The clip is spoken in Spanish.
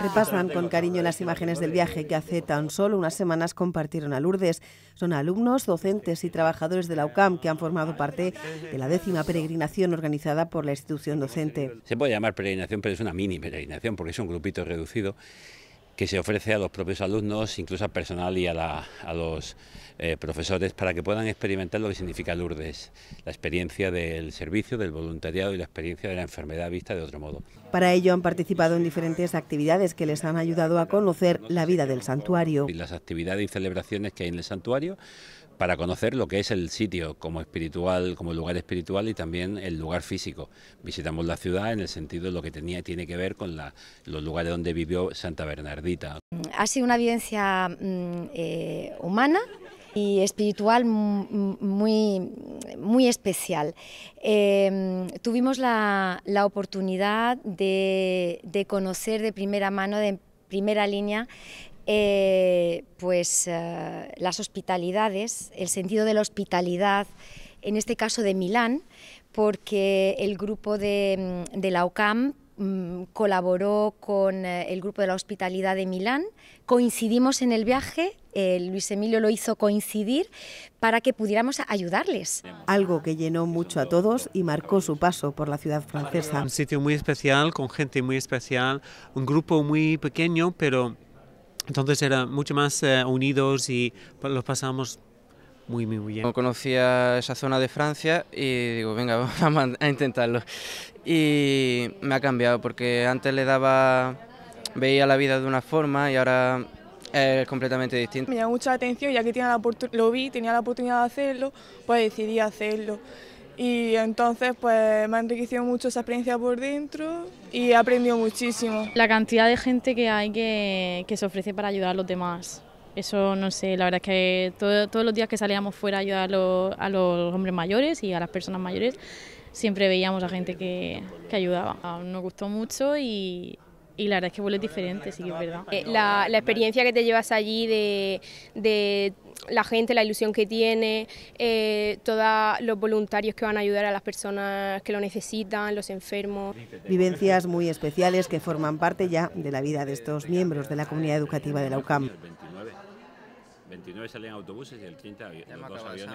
Repasan con cariño las imágenes del viaje que hace tan solo unas semanas compartieron a Lourdes. Son alumnos, docentes y trabajadores de la UCAM que han formado parte de la décima peregrinación organizada por la institución docente. Se puede llamar peregrinación, pero es una mini peregrinación porque es un grupito reducido que se ofrece a los propios alumnos, incluso al personal y a, los eh, profesores, para que puedan experimentar lo que significa Lourdes, la experiencia del servicio, del voluntariado y la experiencia de la enfermedad vista de otro modo. Para ello han participado en diferentes actividades que les han ayudado a conocer la vida del santuario. Y las actividades y celebraciones que hay en el santuario para conocer lo que es el sitio como espiritual, como lugar espiritual y también el lugar físico. Visitamos la ciudad en el sentido de lo que tenía tiene que ver con los lugares donde vivió Santa Bernardita. Ha sido una vivencia mm, eh, humana y espiritual muy, muy especial. Em, tuvimos la, oportunidad de, de, conocer de primera mano, de primera línea, eh, pues eh, las hospitalidades, el sentido de la hospitalidad, en este caso de Milán, porque el grupo de, mm, la OCAM mm, colaboró con eh, el grupo de la hospitalidad de Milán, coincidimos en el viaje, Luis Emilio lo hizo coincidir para que pudiéramos ayudarles. Algo que llenó mucho a todos y marcó su paso por la ciudad francesa. Un sitio muy especial, con gente muy especial, un grupo muy pequeño, pero entonces eran mucho más eh, unidos y los pasamos muy, muy, bien. conocía esa zona de Francia y digo, venga, vamos a intentarlo. Y me ha cambiado porque antes le daba, veía la vida de una forma y ahora es completamente distinto. Me llamó mucha atención ya que tenía la lo vi, tenía la oportunidad de hacerlo, pues decidí hacerlo y entonces pues me ha enriquecido mucho esa experiencia por dentro y he aprendido muchísimo. La cantidad de gente que hay que, que se ofrece para ayudar a los demás. Eso no sé, la verdad es que todos los días que salíamos fuera a ayudar a los, hombres mayores y a las personas mayores, siempre veíamos a gente que, que ayudaba. Nos gustó mucho y, y la verdad es que vuelves diferente, sí que es verdad. Eh, la, experiencia que te llevas allí de, la gente, la ilusión que tiene, eh, todos los voluntarios que van a ayudar a las personas que lo necesitan, los enfermos. Vivencias muy especiales que forman parte ya de la vida de estos miembros de la comunidad educativa de la UCAM. 29 salen autobuses y el 30 aviones.